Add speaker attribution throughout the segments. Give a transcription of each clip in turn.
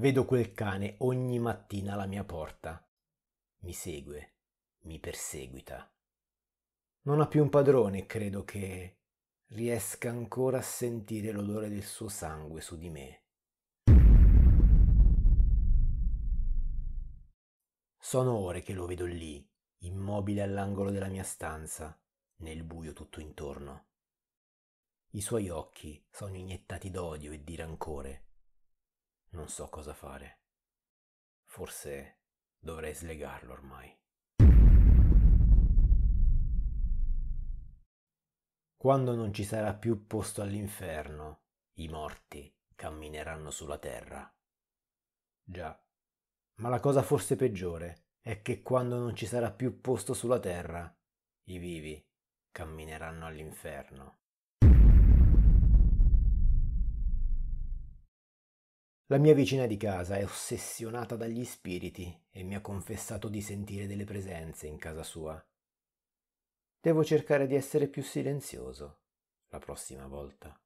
Speaker 1: Vedo quel cane ogni mattina alla mia porta. Mi segue, mi perseguita. Non ha più un padrone, credo che riesca ancora a sentire l'odore del suo sangue su di me. Sono ore che lo vedo lì, immobile all'angolo della mia stanza, nel buio tutto intorno. I suoi occhi sono iniettati d'odio e di rancore non so cosa fare. Forse dovrei slegarlo ormai. Quando non ci sarà più posto all'inferno, i morti cammineranno sulla terra. Già, ma la cosa forse peggiore è che quando non ci sarà più posto sulla terra, i vivi cammineranno all'inferno. La mia vicina di casa è ossessionata dagli spiriti e mi ha confessato di sentire delle presenze in casa sua. Devo cercare di essere più silenzioso la prossima volta.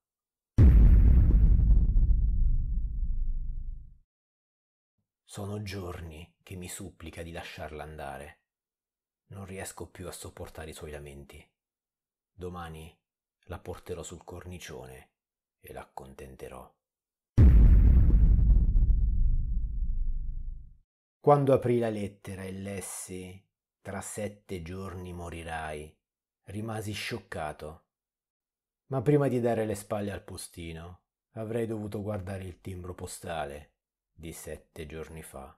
Speaker 1: Sono giorni che mi supplica di lasciarla andare. Non riesco più a sopportare i suoi lamenti. Domani la porterò sul cornicione e l'accontenterò. Quando aprì la lettera e lessi Tra sette giorni morirai, rimasi scioccato. Ma prima di dare le spalle al postino, avrei dovuto guardare il timbro postale di sette giorni fa.